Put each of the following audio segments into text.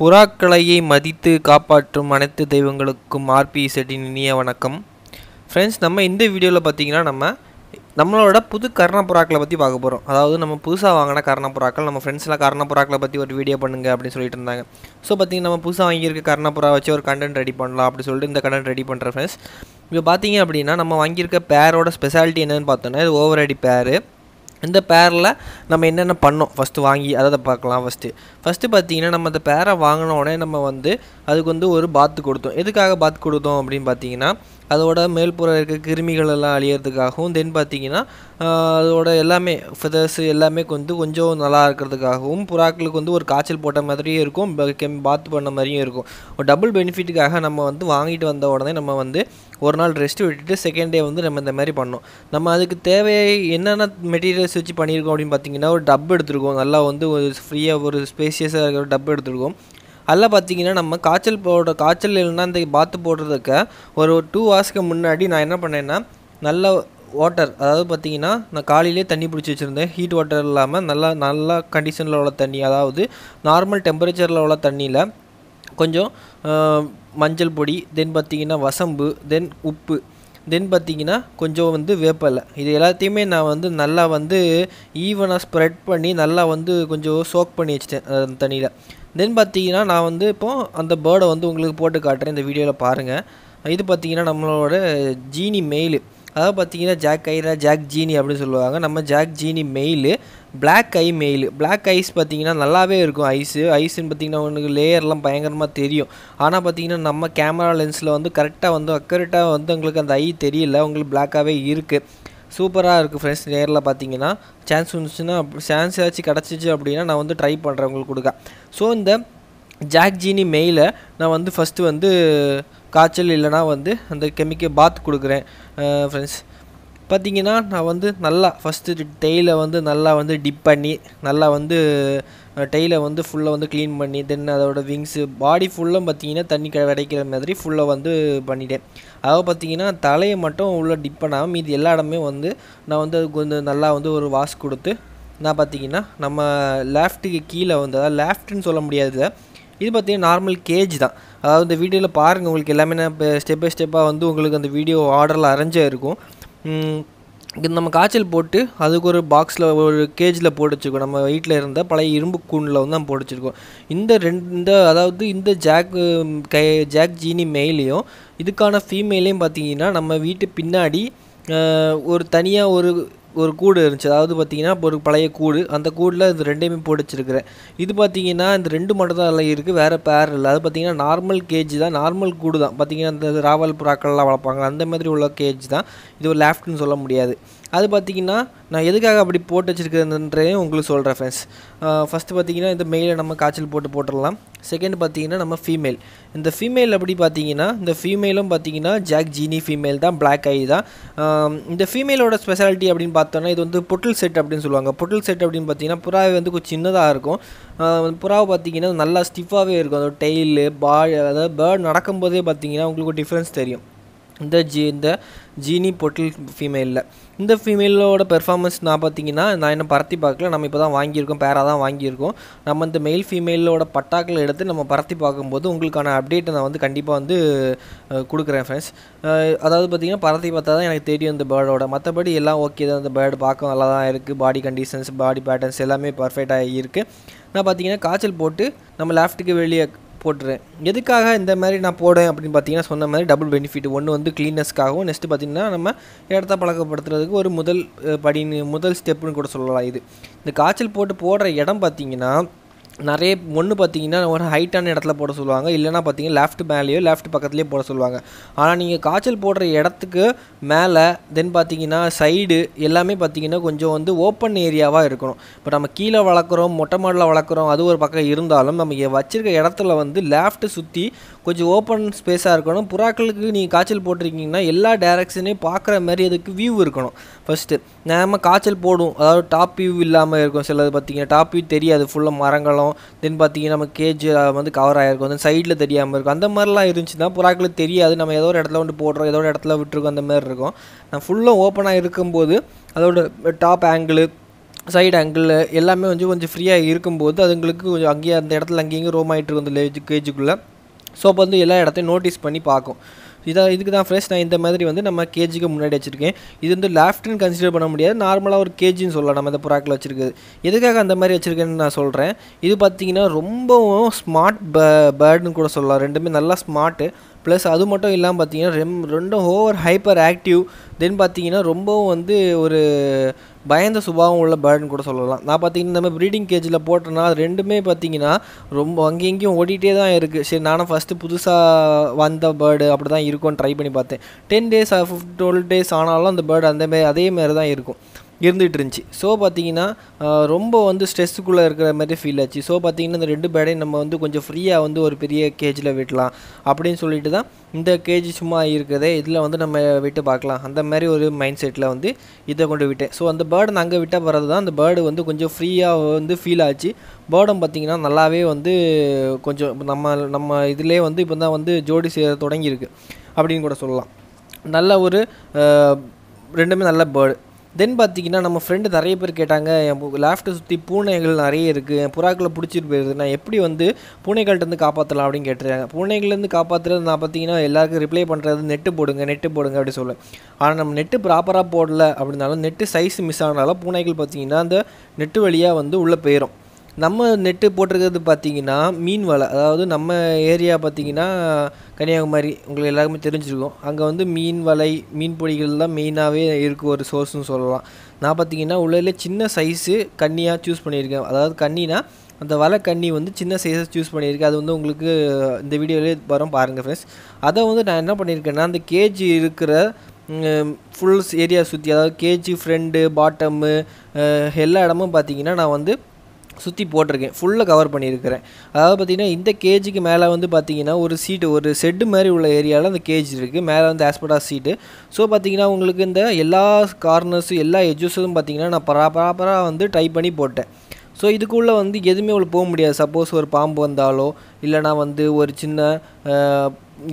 புறாக்களையை மதித்து காப்பாற்றும் அனைத்து தெய்வங்களுக்கும் ஆர்பி செட்டின் இனிய வணக்கம் ஃப்ரெண்ட்ஸ் நம்ம இந்த வீடியோவில் பார்த்தீங்கன்னா நம்ம நம்மளோட புது கர்ண புறாக்களை பற்றி பார்க்க போகிறோம் அதாவது நம்ம புதுசாக வாங்கின கர்ண புறாக்கள் நம்ம ஃப்ரெண்ட்ஸ்லாம் கர்ண புறாக்களை பற்றி ஒரு வீடியோ பண்ணுங்கள் அப்படின்னு சொல்லிட்டு இருந்தாங்க ஸோ பார்த்தீங்கன்னா நம்ம புதுசாக வாங்கியிருக்க கர்ண புறா வச்சு ஒரு கண்டென்ட் ரெடி பண்ணலாம் அப்படின்னு சொல்லிட்டு இந்த கண்டென்ட் ரெடி பண்ணுற ஃப்ரெண்ட்ஸ் இப்போ பார்த்தீங்க அப்படின்னா நம்ம வாங்கியிருக்க பேரோட ஸ்பெஷாலிட்டி என்னென்னு பார்த்தோன்னா இது ஓவர் அடி பேரு இந்த பேரில் நம்ம என்னென்ன பண்ணோம் ஃபஸ்ட்டு வாங்கி அதை பார்க்கலாம் ஃபஸ்ட்டு ஃபஸ்ட்டு பார்த்தீங்கன்னா நம்ம அந்த பேரை வாங்கின உடனே நம்ம வந்து அதுக்கு வந்து ஒரு பாத்து கொடுத்தோம் எதுக்காக பாத்து கொடுத்தோம் அப்படின்னு பார்த்தீங்கன்னா அதோட மேல்புற இருக்க கிருமிகள் எல்லாம் அழியிறதுக்காகவும் தென் பார்த்தீங்கன்னா அதோட எல்லாமே ஃபெதர்ஸ் எல்லாமே வந்து கொஞ்சம் நல்லா இருக்கிறதுக்காகவும் புறாக்களுக்கு வந்து ஒரு காய்ச்சல் போட்ட மாதிரியும் இருக்கும் கெம் பாத் பண்ண மாதிரியும் இருக்கும் ஒரு டபுள் பெனிஃபிட்டுக்காக நம்ம வந்து வாங்கிட்டு வந்த உடனே நம்ம வந்து ஒரு நாள் ரெஸ்ட் விட்டுட்டு செகண்ட் டே வந்து நம்ம இந்த மாதிரி பண்ணோம் நம்ம அதுக்கு தேவையை என்னென்ன மெட்டீரியல்ஸ் வச்சு பண்ணியிருக்கோம் அப்படின்னு பார்த்தீங்கன்னா ஒரு டப் எடுத்துருக்கோம் நல்லா வந்து ஒரு ஃப்ரீயாக ஒரு ஸ்பேசியஸாக இருக்கிற டப் எடுத்துருக்கோம் அதில் பார்த்தீங்கன்னா நம்ம காய்ச்சல் போடுற காய்ச்சல் இல்லைன்னா இந்த பாத்து போடுறதுக்கு ஒரு டூ ஹவர்ஸ்க்கு முன்னாடி நான் என்ன பண்ணேன்னா நல்ல வாட்டர் அதாவது பார்த்தீங்கன்னா நான் காலையிலே தண்ணி பிடிச்சி வச்சுருந்தேன் ஹீட் வாட்டர் இல்லாமல் நல்லா நல்லா கண்டிஷனில் உள்ள தண்ணி அதாவது நார்மல் டெம்பரேச்சரில் உள்ள தண்ணியில் கொஞ்சம் மஞ்சள் பொடி தென் பார்த்திங்கன்னா வசம்பு தென் உப்பு தென் பார்த்திங்கன்னா கொஞ்சம் வந்து வேப்பலை இது எல்லாத்தையுமே நான் வந்து நல்லா வந்து ஈவனாக ஸ்ப்ரெட் பண்ணி நல்லா வந்து கொஞ்சம் சோக் பண்ணி வச்சுட்டேன் தண்ணியில் தென் பார்த்தீங்கன்னா நான் வந்து இப்போது அந்த பேர்டை வந்து உங்களுக்கு போட்டு காட்டுறேன் இந்த வீடியோவில் பாருங்கள் இது பார்த்திங்கன்னா நம்மளோட ஜீனி மெயில் அதாவது பார்த்தீங்கன்னா ஜாக் ஐரா ஜாக் ஜீனி அப்படின்னு சொல்லுவாங்க நம்ம ஜாக் ஜீனி மெயில் பிளாக் ஐ மெயில் பிளாக் ஐஸ் பார்த்தீங்கன்னா நல்லாவே இருக்கும் ஐஸு ஐஸ்ன்னு பார்த்தீங்கன்னா உங்களுக்கு லேயர்லாம் பயங்கரமாக தெரியும் ஆனால் பார்த்திங்கன்னா நம்ம கேமரா லென்ஸில் வந்து கரெக்டாக வந்து அக்கரெக்டாக வந்து உங்களுக்கு அந்த ஐ தெரியல உங்களுக்கு பிளாக்காகவே இருக்குது சூப்பராக இருக்குது ஃப்ரெண்ட்ஸ் நேரில் பார்த்தீங்கன்னா சான்ஸ் இருந்துச்சுன்னா சான்ஸ் ஏதாச்சும் கிடச்சிச்சு அப்படின்னா நான் வந்து ட்ரை பண்ணுறேன் உங்களுக்கு கொடுக்க ஸோ இந்த ஜாக் ஜீனி மெயிலை நான் வந்து ஃபஸ்ட்டு வந்து காய்ச்சல் இல்லைனா வந்து அந்த கெமிக்கல் பாத் கொடுக்குறேன் ஃப்ரெண்ட்ஸ் பார்த்தீங்கன்னா நான் வந்து நல்லா ஃபஸ்ட்டு டெய்லை வந்து நல்லா வந்து டிப் பண்ணி நல்லா வந்து டெய்லை வந்து ஃபுல்லாக வந்து க்ளீன் பண்ணி தென் அதோட விங்ஸு பாடி ஃபுல்லாக பார்த்தீங்கன்னா தண்ணி கிடைக்கிற மாதிரி ஃபுல்லாக வந்து பண்ணிட்டேன் அதாவது பார்த்தீங்கன்னா தலையை மட்டும் உள்ளே டிப் பண்ணாமல் மீதி எல்லா இடமே வந்து நான் வந்து அதுக்கு வந்து நல்லா வந்து ஒரு வாஷ் கொடுத்து நான் பார்த்தீங்கன்னா நம்ம லெஃப்ட்டுக்கு கீழே வந்து அதாவது லெஃப்ட்னு சொல்ல முடியாது இது பார்த்தீங்கன்னா நார்மல் கேஜ் தான் அதாவது இந்த வீடியோவில் பாருங்கள் உங்களுக்கு எல்லாமே நான் ஸ்டெப் பை ஸ்டெப்பாக வந்து உங்களுக்கு அந்த வீடியோ ஆர்டரில் அரைஞ்சே இருக்கும் நம்ம காய்ச்சல் போட்டு அதுக்கு ஒரு பாக்ஸில் ஒரு கேஜில் போட்டு வச்சுருக்கோம் நம்ம வீட்டில் இருந்த பழைய இரும்பு கூண்டில் வந்து நம்ம போட்டு வச்சுருக்கோம் இந்த ரெண்டு இந்த அதாவது இந்த ஜாக் கை ஜாக் ஜீனி மெயிலையும் இதுக்கான ஃபீமேலையும் பார்த்தீங்கன்னா நம்ம வீட்டு பின்னாடி ஒரு தனியாக ஒரு ஒரு கூடு இருந்துச்சு அதாவது பார்த்தீங்கன்னா இப்போ ஒரு பழைய கூடு அந்த கூடில் இந்த ரெண்டையுமே போட்டு இது பார்த்தீங்கன்னா இந்த ரெண்டு மட்டும் தான் அதில் இருக்குது வேறு பேர் இல்லை அது பார்த்தீங்கன்னா நார்மல் கேஜ் தான் நார்மல் கூடு தான் பார்த்தீங்கன்னா இந்த ராவல் புறாக்கள்லாம் வளர்ப்பாங்க அந்த மாதிரி உள்ள கேஜ் தான் இது ஒரு லேஃப்ட்னு சொல்ல முடியாது அது பார்த்திங்கன்னா நான் எதுக்காக அப்படி போட்டு வச்சுருக்கிறதுன்றதையும் உங்களுக்கு சொல்கிறேன் ஃப்ரெண்ட்ஸ் ஃபஸ்ட்டு பார்த்திங்கன்னா இந்த மெயிலை நம்ம காய்ச்சல் போட்டு போட்டுடலாம் செகண்ட் பார்த்திங்கன்னா நம்ம ஃபீமேல் இந்த ஃபீமேல் அப்படி பார்த்திங்கன்னா இந்த ஃபீமேலும் பார்த்திங்கன்னா ஜாக் ஜீனி ஃபீமேல் தான் பிளாக் ஐ தான் இந்த ஃபீமேலோட ஸ்பெஷாலிட்டி அப்படின்னு பார்த்தோன்னா இது வந்து பொட்டில் செட் அப்படின்னு சொல்லுவாங்க பொட்டில் செட் அப்படின்னு பார்த்திங்கன்னா புறாவை வந்து கொஞ்சம் சின்னதாக இருக்கும் புறாவை பார்த்திங்கன்னா நல்லா ஸ்டிஃபாகவே இருக்கும் அதோட டெயில் பால் அதாவது பேர்ட் நடக்கும்போதே பார்த்திங்கன்னா உங்களுக்கு டிஃப்ரென்ஸ் தெரியும் இந்த ஜி இந்த ஜீனி பொட்டில் ஃபீமேலில் இந்த ஃபீமேலோட பெர்ஃபார்மன்ஸ் நான் பார்த்தீங்கன்னா நான் என்ன பரத்தி பார்க்கல நம்ம இப்போ தான் வாங்கியிருக்கோம் பேராக தான் வாங்கியிருக்கோம் நம்ம இந்த மெயில் ஃபீமேலோட பட்டாக்களை எடுத்து நம்ம பரத்தி பார்க்கும்போது உங்களுக்கான அப்டேட்டை நான் வந்து கண்டிப்பாக வந்து கொடுக்குறேன் ஃப்ரெண்ட்ஸ் அதாவது பார்த்தீங்கன்னா பரத்தி பார்த்தா தான் எனக்கு தெரியும் இந்த பேர்டோட மற்றபடி எல்லாம் ஓகே தான் இந்த பேர்டு பார்க்க நல்லா தான் இருக்குது பாடி கண்டிஷன்ஸ் பாடி பேட்டர்ன்ஸ் எல்லாமே பர்ஃபெக்டாக இருக்குது நான் பார்த்தீங்கன்னா காய்ச்சல் போட்டு நம்ம லெஃப்ட்டுக்கு வெளியே போட்டுறேன் எதுக்காக இந்த மாதிரி நான் போடுவேன் அப்படின்னு பார்த்தீங்கன்னா சொன்ன மாதிரி டபுள் பெனிஃபிட் ஒன்று வந்து க்ளீனஸ்க்காகவும் நெக்ஸ்ட்டு பார்த்திங்கன்னா நம்ம இடத்த பழக்கப்படுத்துறதுக்கு ஒரு முதல் படின்னு முதல் ஸ்டெப்புன்னு கூட சொல்லலாம் இது இந்த காய்ச்சல் போட்டு போடுற இடம் பார்த்திங்கன்னா நிறைய ஒன்று பார்த்தீங்கன்னா ஒரு ஹைட்டான இடத்துல போட சொல்லுவாங்க இல்லைனா பார்த்தீங்கன்னா லெஃப்ட் மேலேயோ லெஃப்ட் பக்கத்துலேயோ போட சொல்லுவாங்க ஆனால் நீங்கள் காய்ச்சல் போடுற இடத்துக்கு மேலே தென் பார்த்தீங்கன்னா சைடு எல்லாமே பார்த்தீங்கன்னா கொஞ்சம் வந்து ஓப்பன் ஏரியாவாக இருக்கணும் இப்போ நம்ம கீழே வளர்க்குறோம் மொட்டை மாடலில் வளர்க்குறோம் அது ஒரு பக்கம் இருந்தாலும் நம்ம வச்சுருக்க இடத்துல வந்து லெஃப்ட்டு சுற்றி கொஞ்சம் ஓப்பன் ஸ்பேஸாக இருக்கணும் புறாக்களுக்கு நீங்கள் காய்ச்சல் போட்டிருக்கீங்கன்னா எல்லா டேரக்ஷனையும் பார்க்குற மாதிரி அதுக்கு வியூ இருக்கணும் ஃபஸ்ட்டு நம்ம காய்ச்சல் போடும் அதாவது டாப் வியூ இல்லாமல் இருக்கும் சிலது பார்த்தீங்கன்னா டாப் வியூ தெரியாது ஃபுல்லாக மரங்களும் தென் பார்த்தீங்கன்னா நம்ம கேஜ் வந்து கவர் ஆகிருக்கும் தென் சைடில் தெரியாமல் இருக்கும் அந்த மாதிரிலாம் இருந்துச்சுன்னா புறாக்களுக்கு தெரியாது நம்ம ஏதோ ஒரு இடத்துல வந்து போடுறோம் ஏதோ ஒரு இடத்துல விட்டுருக்கோம் அந்த மாதிரி இருக்கும் நான் ஃபுல்லாக ஓப்பனாக இருக்கும்போது அதோட டாப் ஆங்கிள் சைடு ஆங்கிள் எல்லாமே கொஞ்சம் கொஞ்சம் ஃப்ரீயாக இருக்கும்போது அதுங்களுக்கு கொஞ்சம் அங்கேயே அந்த இடத்துல அங்கேயும் ரோம் ஆகிட்டு இருக்கும் அந்த கேஜுக்குள்ளே சோப் வந்து எல்லா இடத்தையும் நோட்டீஸ் பண்ணி பார்க்கும் இதை இதுக்கு தான் ஃப்ரெஷ் நான் இந்த மாதிரி வந்து நம்ம கேஜிக்கு முன்னாடி வச்சுருக்கேன் இது வந்து லெஃப்ட்னு கன்சிடர் பண்ண முடியாது நார்மலாக ஒரு கேஜின்னு சொல்லலாம் நம்ம இந்த புறாக்கில் வச்சுருக்குது எதுக்காக அந்த மாதிரி வச்சுருக்கேன்னு நான் சொல்கிறேன் இது பார்த்திங்கன்னா ரொம்பவும் ஸ்மார்ட் பே பேர்டுன்னு கூட சொல்லலாம் ரெண்டுமே நல்லா ஸ்மார்ட்டு ப்ளஸ் அது மட்டும் இல்லாமல் பார்த்தீங்கன்னா ரெம் ரெண்டும் ஓவர் ஹைப்பர் ஆக்டிவ் தென் பார்த்தீங்கன்னா ரொம்பவும் வந்து ஒரு பயந்த சுபாவம் உள்ள பேர்டுன்னு கூட சொல்லலாம் நான் பார்த்தீங்கன்னா இந்த மாதிரி ப்ரீடிங் கேஜில் போட்டேன்னா அது ரெண்டுமே பார்த்தீங்கன்னா ரொம்ப அங்கேயும் இங்கேயும் ஓடிட்டே தான் இருக்குது சரி நானும் ஃபஸ்ட்டு புதுசாக வந்த பேர்டு அப்படி தான் இருக்கும்னு ட்ரை பண்ணி பார்த்தேன் ten days of twelve days ஆனாலும் அந்த பேர்டு அந்தமாரி அதேமாரி தான் இருக்கும் இருந்துகிட்டு இருந்துச்சு ஸோ பார்த்தீங்கன்னா ரொம்ப வந்து ஸ்ட்ரெஸ்ஸுக்குள்ளே இருக்கிற மாதிரி ஃபீல் ஆச்சு ஸோ பார்த்தீங்கன்னா இந்த ரெண்டு பேடையும் நம்ம வந்து கொஞ்சம் ஃப்ரீயாக வந்து ஒரு பெரிய கேஜில் விடலாம் அப்படின்னு சொல்லிட்டு தான் இந்த கேஜ் சும்மா இருக்கிறதே இதில் வந்து நம்ம விட்டு பார்க்கலாம் அந்த மாதிரி ஒரு மைண்ட் செட்டில் வந்து இதை கொண்டு விட்டேன் ஸோ அந்த பேர்டு நான் அங்கே விட்டால் போகிறது தான் அந்த பேர்டு வந்து கொஞ்சம் ஃப்ரீயாக வந்து ஃபீல் ஆச்சு பேர்டும் பார்த்திங்கன்னா நல்லாவே வந்து கொஞ்சம் நம்ம நம்ம இதிலே வந்து இப்போ தான் வந்து ஜோடி செய்ய தொடங்கியிருக்கு அப்படின்னு கூட சொல்லலாம் நல்ல ஒரு ரெண்டுமே நல்ல பேர்டு தென் பார்த்தீங்கன்னா நம்ம ஃப்ரெண்டு நிறைய பேர் கேட்டாங்க என் லேஃப்ட்டை சுற்றி பூனைகள் நிறைய இருக்குது என் புறாக்களை பிடிச்சிட்டு போயிருது நான் எப்படி வந்து பூனைகள்கிட்டருந்து காப்பாற்றலாம் அப்படின்னு கேட்டுருக்காங்க பூனைகள்லேருந்து காப்பாற்றுறது நான் பார்த்தீங்கன்னா எல்லாருக்கும் ரிப்ளை பண்ணுறது நெட்டு போடுங்க நெட்டு போடுங்க அப்படி சொல்லுவேன் ஆனால் நம்ம நெட்டு ப்ராப்பராக போடல அப்படின்னாலும் நெட்டு சைஸ் மிஸ் ஆனாலும் பூனைகள் பார்த்திங்கன்னா அந்த நெட்டு வழியாக வந்து உள்ளே போயிடும் நம்ம நெட்டு போட்டிருக்கிறது பார்த்தீங்கன்னா மீன் வலை அதாவது நம்ம ஏரியா பார்த்தீங்கன்னா கன்னியாகுமரி உங்களுக்கு எல்லாருமே தெரிஞ்சிருக்கும் அங்கே வந்து மீன் வலை மீன் பொடிகள் தான் மெயினாகவே இருக்குது ஒரு சோர்ஸ்னு சொல்லலாம் நான் பார்த்தீங்கன்னா உள்ளே சின்ன சைஸு கண்ணியாக சூஸ் பண்ணியிருக்கேன் அதாவது கண்ணினா அந்த வலை கண்ணி வந்து சின்ன சைஸை சூஸ் பண்ணியிருக்கேன் அது வந்து உங்களுக்கு இந்த வீடியோவிலே வரும் பாருங்கள் ஃப்ரெண்ட்ஸ் அதை வந்து நான் என்ன பண்ணியிருக்கேன்னா அந்த கேஜ் இருக்கிற ஃபுல்ஸ் ஏரியா சுற்றி அதாவது கேஜி ஃப்ரெண்டு பாட்டம்மு எல்லா இடமும் பார்த்தீங்கன்னா நான் வந்து சுற்றி போட்டிருக்கேன் ஃபுல்லாக கவர் பண்ணியிருக்கிறேன் அதாவது பார்த்திங்கன்னா இந்த கேஜிக்கு மேலே வந்து பார்த்திங்கன்னா ஒரு சீட்டு ஒரு செட்டு மாதிரி உள்ள ஏரியாவில் அந்த கேஜ் இருக்குது மேலே வந்து ஆஸ்படாஸ் சீட்டு ஸோ பார்த்திங்கன்னா உங்களுக்கு இந்த எல்லா கார்னர்ஸும் எல்லா எஜ்ஜஸும் பார்த்திங்கன்னா நான் ப்ராப்பராக வந்து ட்ரை பண்ணி போட்டேன் ஸோ இதுக்குள்ளே வந்து எதுவுமே உள்ள போக முடியாது சப்போஸ் ஒரு பாம்பு வந்தாலோ இல்லைனா வந்து ஒரு சின்ன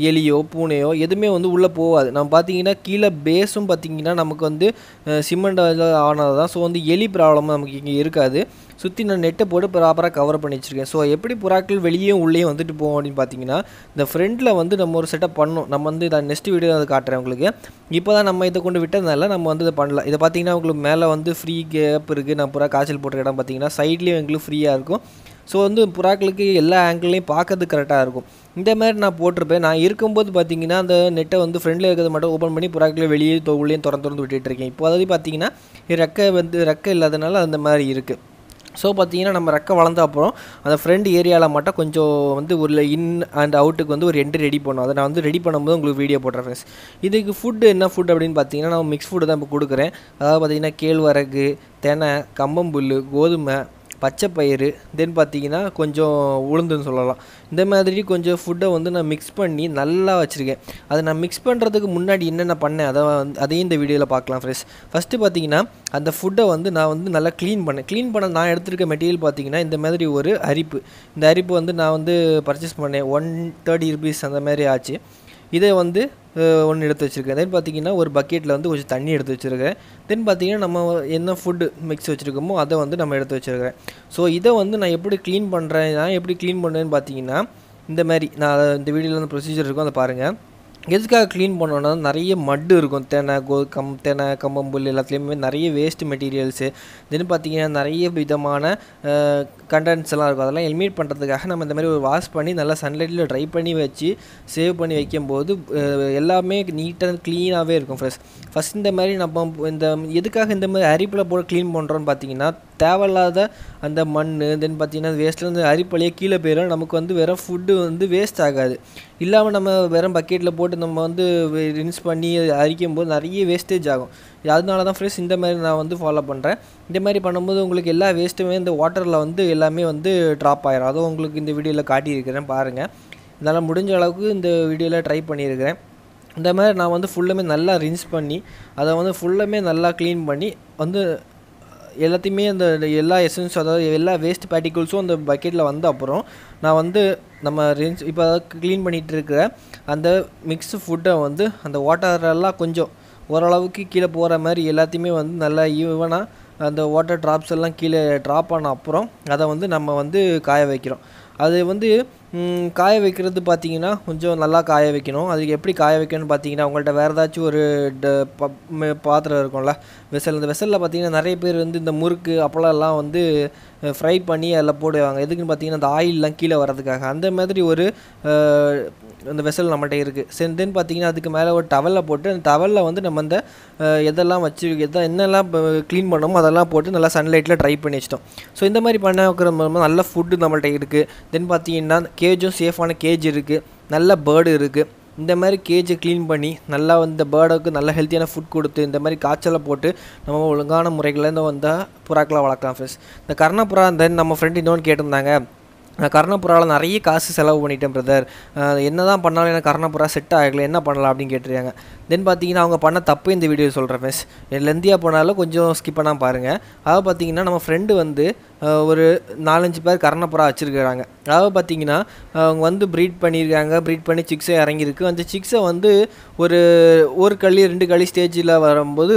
எலியோ பூனையோ எதுவுமே வந்து உள்ளே போகாது நம்ம பார்த்தீங்கன்னா கீழே பேஸும் பார்த்தீங்கன்னா நமக்கு வந்து சிமெண்ட் ஆனது தான் ஸோ வந்து எலி ப்ராப்ளமும் நமக்கு இங்கே இருக்காது சுற்றி நான் நெட்டை போட்டு ப்ராப்பராக கவர் பண்ணி வச்சுருக்கேன் ஸோ எப்படி புறாக்கள் வெளியே உள்ளேயும் வந்துட்டு போவோம் அப்படின்னு பார்த்தீங்கன்னா இந்த ஃப்ரண்ட்டில் வந்து நம்ம ஒரு செட்டப் பண்ணோம் நம்ம வந்து இதை நெக்ஸ்ட் வீடியோ அதை காட்டுறேன் உங்களுக்கு இப்போ தான் நம்ம இதை கொண்டு விட்டதுனால நம்ம வந்து இதை பண்ணலாம் இதை பார்த்தீங்கன்னா உங்களுக்கு மேலே வந்து ஃப்ரீ கேப் இருக்குது நான் புறா காய்ச்சல் போட்டுற இடம் பார்த்தீங்கன்னா சைட்லேயும் எங்களுக்கு ஃப்ரீயாக இருக்கும் ஸோ வந்து புறாக்களுக்கு எல்லா ஆங்கிள்லையும் பார்க்கறது கரெக்டாக இருக்கும் இந்த மாதிரி நான் போட்டிருப்பேன் நான் இருக்கும்போது பார்த்தீங்கன்னா அந்த நெட்டை வந்து ஃப்ரெண்டில் இருக்கிறது மட்டும் ஓப்பன் பண்ணி புறாக்களை வெளியே உள்ளேயும் திறந்து திறந்து விட்டுட்டுருக்கேன் இப்போ அதாவது பார்த்தீங்கன்னா ரெக்கை வந்து ரெக்கை இல்லாதனால அந்த மாதிரி இருக்குது ஸோ பார்த்தீங்கன்னா நம்ம ரெக்க வளர்ந்த அப்புறம் அந்த ஃப்ரெண்ட் ஏரியாவில் மட்டும் கொஞ்சம் வந்து ஒரு இன் அண்ட் அவுட்டுக்கு வந்து ஒரு ரெண்டு ரெடி பண்ணோம் அதை நான் வந்து ரெடி பண்ணும்போது உங்களுக்கு வீடியோ போடுறேன் ஃப்ரெண்ட்ஸ் இதுக்கு ஃபுட்டு என்ன ஃபுட் அப்படின்னு பார்த்தீங்கன்னா நான் மிக்ஸ் ஃபுட்டு தான் இப்போ கொடுக்குறேன் அதாவது பார்த்தீங்கன்னா கேழ்வரகு தெனை கம்பம்புல் கோதுமை பச்சை பயிறு தென் பார்த்தீங்கன்னா கொஞ்சம் உளுந்துன்னு சொல்லலாம் இந்த மாதிரி கொஞ்சம் ஃபுட்டை வந்து நான் மிக்ஸ் பண்ணி நல்லா வச்சுருக்கேன் அதை நான் மிக்ஸ் பண்ணுறதுக்கு முன்னாடி என்னென்ன பண்ணேன் அதை அதையும் இந்த வீடியோவில் பார்க்கலாம் ஃப்ரெஷ் ஃபஸ்ட்டு பார்த்திங்கன்னா அந்த ஃபுட்டை வந்து நான் வந்து நல்லா க்ளீன் பண்ணேன் க்ளீன் பண்ண நான் எடுத்துருக்க மெட்டீரியல் பார்த்திங்கன்னா இந்த மாதிரி ஒரு அரிப்பு இந்த அரிப்பு வந்து நான் வந்து பர்ச்சேஸ் பண்ணேன் ஒன் தேர்ட்டி ருபீஸ் அந்த மாதிரி ஆச்சு இதை வந்து ஒன்று எடுத்து வச்சுருக்கேன் தென் பார்த்திங்கன்னா ஒரு பக்கெட்டில் வந்து கொஞ்சம் தண்ணி எடுத்து வச்சுருக்கேன் தென் பார்த்திங்கன்னா நம்ம என்ன ஃபுட்டு மிக்ஸ் வச்சுருக்கோமோ அதை வந்து நம்ம எடுத்து வச்சுருக்கிறேன் ஸோ இதை வந்து நான் எப்படி க்ளீன் பண்ணுறேன் நான் எப்படி க்ளீன் பண்ணுறேன்னு பார்த்தீங்கன்னா இந்த மாதிரி நான் இந்த வீடியோவில் வந்து ப்ரொசீஜர் இருக்கும் அதை பாருங்கள் எதுக்காக க்ளீன் பண்ணோம்னா நிறைய மட்டு இருக்கும் தெனை கோ கம் தெனை கம்பம்புல் எல்லாத்துலேயுமே நிறைய வேஸ்ட் மெட்டீரியல்ஸு தென் பார்த்திங்கன்னா நிறைய விதமான கண்டென்ட்ஸ் எல்லாம் இருக்கும் அதெல்லாம் எலிமினேட் பண்ணுறதுக்காக நம்ம இந்த மாதிரி ஒரு வாஷ் பண்ணி நல்லா சன்லைட்டில் ட்ரை பண்ணி வச்சு சேவ் பண்ணி வைக்கும்போது எல்லாமே நீட்டாக க்ளீனாகவே இருக்கும் ஃப்ரெஷ் ஃபஸ்ட் இந்த மாதிரி நம்ம இந்த எதுக்காக இந்த மாதிரி அரிப்பில் போட க்ளீன் பண்ணுறோன்னு பார்த்தீங்கன்னா தேவையில்லாத அந்த மண் தென் பார்த்திங்கன்னா வேஸ்ட்டில் வந்து அரிப்பலையே கீழே போயிடும் நமக்கு வந்து வெறும் ஃபுட்டு வந்து வேஸ்ட் ஆகாது இல்லாமல் நம்ம வெறும் பக்கெட்டில் போட்டு போட்டு நம்ம வந்து ரின்ஸ் பண்ணி அரிக்கும் போது நிறைய வேஸ்டேஜ் ஆகும் அதனால தான் ஃப்ரெண்ட்ஸ் இந்த மாதிரி நான் வந்து ஃபாலோ பண்ணுறேன் இந்த மாதிரி பண்ணும்போது உங்களுக்கு எல்லா வேஸ்ட்டுமே இந்த வாட்டரில் வந்து எல்லாமே வந்து ட்ராப் ஆகிடும் அதுவும் உங்களுக்கு இந்த வீடியோவில் காட்டியிருக்கிறேன் பாருங்கள் இதனால் முடிஞ்ச அளவுக்கு இந்த வீடியோவில் ட்ரை பண்ணியிருக்கிறேன் இந்த மாதிரி நான் வந்து ஃபுல்லுமே நல்லா ரின்ஸ் பண்ணி அதை வந்து ஃபுல்லுமே நல்லா க்ளீன் பண்ணி வந்து எல்லாத்தையுமே அந்த எல்லா எசன்ஸும் அதாவது எல்லா வேஸ்ட் பார்ட்டிகல்ஸும் அந்த பக்கெட்டில் வந்த அப்புறம் நான் வந்து நம்ம ரின்ஸ் இப்போ அதாவது க்ளீன் பண்ணிகிட்டு இருக்கிற அந்த மிக்ஸ் ஃபுட்டை வந்து அந்த வாட்டரெல்லாம் கொஞ்சம் ஓரளவுக்கு கீழே போகிற மாதிரி எல்லாத்தையுமே வந்து நல்லா ஈவனாக அந்த வாட்டர் ட்ராப்ஸ் எல்லாம் கீழே ட்ராப் ஆன அப்புறம் அதை வந்து நம்ம வந்து காய வைக்கிறோம் அது வந்து காய வைக்கிறது பார்த்தீங்கன்னா கொஞ்சம் நல்லா காய வைக்கணும் அதுக்கு எப்படி காய வைக்கணும்னு பார்த்தீங்கன்னா உங்கள்கிட்ட வேறு ஏதாச்சும் ஒரு பாத்திரம் இருக்கும்ல வெசல் அந்த வெசலில் பார்த்தீங்கன்னா நிறைய பேர் வந்து இந்த முறுக்கு அப்பளம்லாம் வந்து ஃப்ரை பண்ணி அதில் போடுவாங்க எதுக்குன்னு பார்த்தீங்கன்னா அந்த ஆயிலெலாம் கீழே வர்றதுக்காக அந்த மாதிரி ஒரு அந்த வெசல் நம்மகிட்ட இருக்குது சென் தென் பார்த்தீங்கன்னா அதுக்கு மேலே ஒரு டவலில் போட்டு அந்த டவலில் வந்து நம்ம அந்த எதெல்லாம் வச்சு எதாவது என்னெல்லாம் க்ளீன் பண்ணோமோ அதெல்லாம் போட்டு நல்லா சன்லைட்டில் ட்ரை பண்ணி வச்சிட்டோம் ஸோ இந்த மாதிரி பண்ண வைக்கிற நல்ல ஃபுட்டு நம்மள்கிட்ட இருக்குது தென் பார்த்தீங்கன்னா கேஜும் சேஃபான கேஜ் இருக்குது நல்ல பேர்டு இருக்குது இந்த மாதிரி கேஜை க்ளீன் பண்ணி நல்லா இந்த பேர்டுக்கு நல்ல ஹெல்த்தியான ஃபுட் கொடுத்து இந்த மாதிரி காய்ச்சலை போட்டு நம்ம ஒழுங்கான முறைகளில் இந்த வந்தால் புறாக்களை வளர்க்கலாம் ஃப்ரெண்ட்ஸ் இந்த கர்ணப்புறா தென் நம்ம ஃப்ரெண்டு இன்னொன்று கேட்டிருந்தாங்க நான் கர்ணபுராவில் நிறைய காசு செலவு பண்ணிட்டேன் பிரதர் என்ன தான் பண்ணாலும் எனக்கு கர்ணபுரா செட் ஆகலை என்ன பண்ணலாம் அப்படின்னு கேட்டிருக்காங்க தென் பார்த்தீங்கன்னா அவங்க பண்ண தப்பு இந்த வீடியோ சொல்கிறேன் ஃப்ரெண்ட்ஸ் லெந்தியாக போனாலும் கொஞ்சம் ஸ்கிப் பண்ணால் பாருங்கள் அதாவது பார்த்தீங்கன்னா நம்ம ஃப்ரெண்டு வந்து ஒரு நாலஞ்சு பேர் கர்ணப்புறா வச்சுருக்கிறாங்க அதாவது பார்த்தீங்கன்னா அவங்க வந்து ப்ரீட் பண்ணியிருக்காங்க ப்ரீட் பண்ணி சிக்ஸை இறங்கியிருக்கு அந்த சிக்ஸை வந்து ஒரு ஒரு களி ரெண்டு களி ஸ்டேஜில் வரும்போது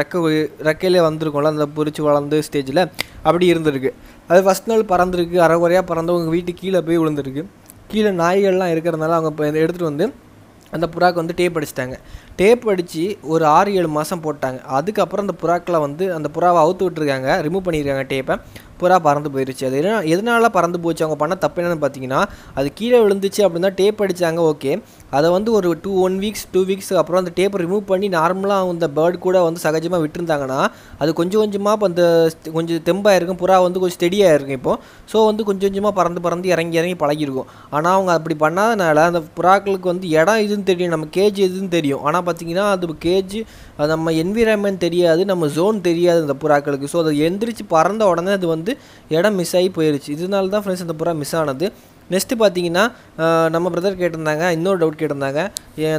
ரெக்க ரெக்கையிலே வந்திருக்கும்ல அந்த பொறிச்சு வளர்ந்து ஸ்டேஜில் அப்படி இருந்திருக்கு அது ஃபஸ்ட் நாள் பறந்துருக்கு அரைகுறையாக பறந்து உங்கள் வீட்டு கீழே போய் விழுந்துருக்கு கீழே நாய்கள்லாம் இருக்கிறதுனால அவங்க இப்போ எடுத்துகிட்டு வந்து அந்த புறாக்கு வந்து டேப் அடிச்சிட்டாங்க டேப் அடித்து ஒரு ஆறு ஏழு மாதம் போட்டாங்க அதுக்கப்புறம் அந்த புறாக்கெலாம் வந்து அந்த புறாவை அவுத்து விட்டுருக்காங்க ரிமூவ் பண்ணியிருக்காங்க டேப்பை சூப்பராக பறந்து போயிடுச்சு அது என்ன எதனால பறந்து போச்சு அவங்க பண்ண தப்பு என்னென்னு பார்த்தீங்கன்னா அது கீழே விழுந்துச்சு அப்படின்னா டேப் அடித்தாங்க ஓகே அதை வந்து ஒரு two one weeks two weeks அப்புறம் அந்த டேப்பை ரிமூவ் பண்ணி நார்மலாக அந்த பேர்டு கூட வந்து சகஜமாக விட்டுருந்தாங்கன்னா அது கொஞ்சம் கொஞ்சமாக இப்போ அந்த கொஞ்சம் தெம்பாக இருக்கும் புறா வந்து கொஞ்சம் ஸ்டெடியாக இருக்கும் இப்போது ஸோ வந்து கொஞ்சம் கொஞ்சமாக பறந்து பறந்து இறங்கி இறங்கி பழகிருக்கும் ஆனால் அவங்க அப்படி பண்ணாதனால அந்த புறாக்களுக்கு வந்து இடம் இதுன்னு தெரியும் நம்ம கேஜ் இதுன்னு தெரியும் ஆனால் பார்த்தீங்கன்னா அது கேஜ் நம்ம என்விரான்மெண்ட் தெரியாது நம்ம ஜோன் தெரியாது அந்த புறாக்களுக்கு ஸோ அதை எந்திரிச்சு பறந்த உடனே அது வந்து இடம் மிஸ் ஆகி போயிடுச்சு இதனால தான் ஃப்ரெண்ட்ஸ் இந்த புறா மிஸ் ஆனது நெக்ஸ்ட்டு பார்த்தீங்கன்னா நம்ம பிரதர் கேட்டிருந்தாங்க இன்னொரு டவுட் கேட்டிருந்தாங்க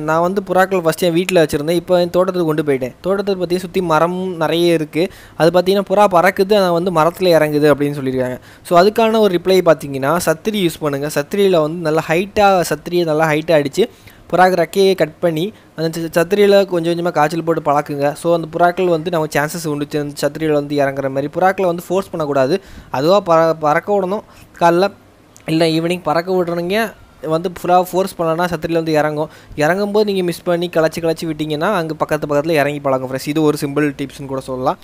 நான் வந்து புறாக்கள் ஃபஸ்ட்டு என் வீட்டில் வச்சுருந்தேன் இப்போ என் தோட்டத்துக்கு கொண்டு போயிட்டேன் தோட்டத்தை பற்றி சுற்றி மரம் நிறைய இருக்குது அது பார்த்தீங்கன்னா புறா பறக்குது அதை வந்து மரத்தில் இறங்குது அப்படின்னு சொல்லியிருக்காங்க ஸோ அதுக்கான ஒரு ரிப்ளை பார்த்தீங்கன்னா சத்திரி யூஸ் பண்ணுங்கள் சத்திரியில் வந்து நல்லா ஹைட்டாக சத்திரியை நல்லா ஹைட்டாக அடித்து புறாக்கு ரெக்கையை கட் பண்ணி அந்த சத்திரியில் கொஞ்சம் கொஞ்சமாக காய்ச்சல் போட்டு பழக்குங்க ஸோ அந்த புறாக்கள் வந்து நம்ம சான்சஸ் உண்டு சத்திரியில் வந்து இறங்குற மாதிரி புறாக்களை வந்து ஃபோர்ஸ் பண்ணக்கூடாது அதுவாக பற பறக்க விடணும் காலைல இல்லை ஈவினிங் பறக்க விடுறீங்க வந்து ஃபுல்லாக ஃபோர்ஸ் பண்ணலன்னா சத்திரியில் வந்து இறங்கும் இறங்கும் போது நீங்கள் மிஸ் பண்ணி கலச்சி கலச்சி விட்டிங்கன்னா அங்கே பக்கத்து பக்கத்தில் இறங்கி பழகும் ஃப்ரெஷ் இது ஒரு சிம்பிள் டிப்ஸ்னு கூட சொல்லலாம்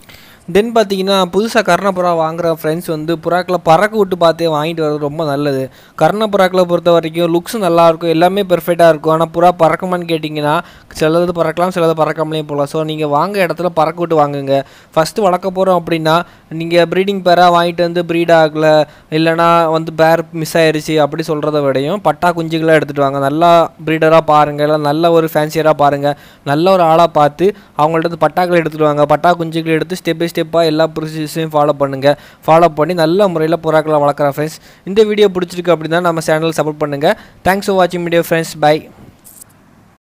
தென் பார்த்தீங்கன்னா புதுசாக கர்ண வாங்குகிற வாங்குற ஃப்ரெண்ட்ஸ் வந்து புறாக்களை பறக்க விட்டு பார்த்தே வாங்கிட்டு வர்றது ரொம்ப நல்லது கர்ண பொறுத்த வரைக்கும் லுக்ஸும் நல்லாயிருக்கும் எல்லாமே பெர்ஃபெக்டாக இருக்கும் ஆனால் புறா பறக்குமான்னு கேட்டிங்கன்னா சிலது பறக்கலாம் சிலது பறக்காமலேயும் போகலாம் ஸோ நீங்கள் வாங்க இடத்துல பறக்க விட்டு வாங்குங்க ஃபஸ்ட்டு வளர்க்க போகிறோம் அப்படின்னா நீங்கள் ப்ரீடிங் பேராக வாங்கிட்டு வந்து ப்ரீட் ஆகலை இல்லைனா வந்து பேர் மிஸ் ஆயிடுச்சு அப்படி சொல்கிறத விடையும் பட்டா குஞ்சுகளாக எடுத்துகிட்டு வாங்க நல்லா ப்ரீடராக பாருங்கள் இல்லை நல்ல ஒரு ஃபேன்சியராக பாருங்கள் நல்ல ஒரு ஆளாக பார்த்து அவங்கள்ட்ட பட்டாக்களை எடுத்துகிட்டு வாங்க பட்டா குஞ்சுகளை எடுத்து ஸ்டெப் பை ஸ்டெப்பாக எல்லா ப்ரொசீஜர்ஸையும் ஃபாலோ பண்ணுங்கள் ஃபாலோ பண்ணி நல்ல முறையில் புறாக்களை வளர்க்குறேன் ஃப்ரெண்ட்ஸ் இந்த வீடியோ பிடிச்சிருக்கு அப்படின்னா நம்ம சேனல் சப்போர்ட் பண்ணுங்கள் தேங்க்ஸ் ஃபார் வாட்சிங் வீடியோ ஃப்ரெண்ட்ஸ் பை